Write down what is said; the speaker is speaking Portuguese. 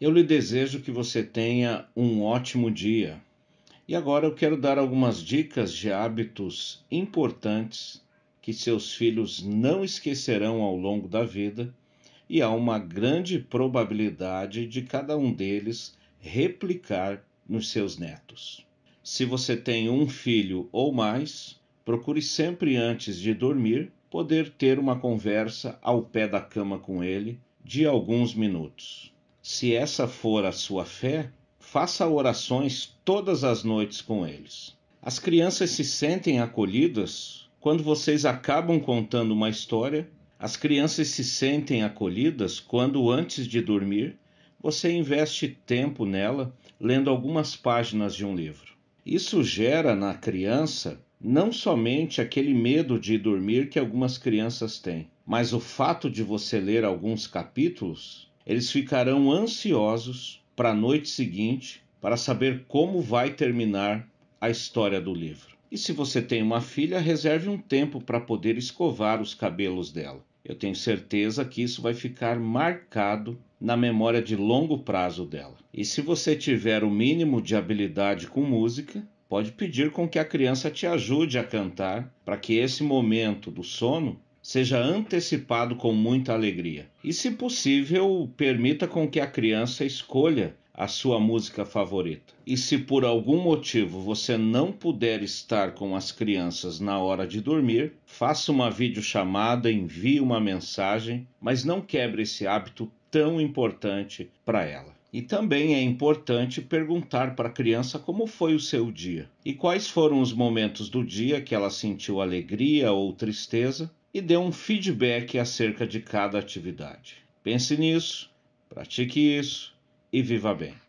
Eu lhe desejo que você tenha um ótimo dia. E agora eu quero dar algumas dicas de hábitos importantes que seus filhos não esquecerão ao longo da vida, e há uma grande probabilidade de cada um deles replicar nos seus netos. Se você tem um filho ou mais, procure sempre antes de dormir poder ter uma conversa ao pé da cama com ele de alguns minutos. Se essa for a sua fé, faça orações todas as noites com eles. As crianças se sentem acolhidas quando vocês acabam contando uma história. As crianças se sentem acolhidas quando, antes de dormir, você investe tempo nela lendo algumas páginas de um livro. Isso gera na criança não somente aquele medo de dormir que algumas crianças têm, mas o fato de você ler alguns capítulos eles ficarão ansiosos para a noite seguinte para saber como vai terminar a história do livro. E se você tem uma filha, reserve um tempo para poder escovar os cabelos dela. Eu tenho certeza que isso vai ficar marcado na memória de longo prazo dela. E se você tiver o mínimo de habilidade com música, pode pedir com que a criança te ajude a cantar, para que esse momento do sono seja antecipado com muita alegria. E, se possível, permita com que a criança escolha a sua música favorita. E se por algum motivo você não puder estar com as crianças na hora de dormir, faça uma videochamada, envie uma mensagem, mas não quebre esse hábito tão importante para ela. E também é importante perguntar para a criança como foi o seu dia e quais foram os momentos do dia que ela sentiu alegria ou tristeza e dê um feedback acerca de cada atividade. Pense nisso, pratique isso e viva bem.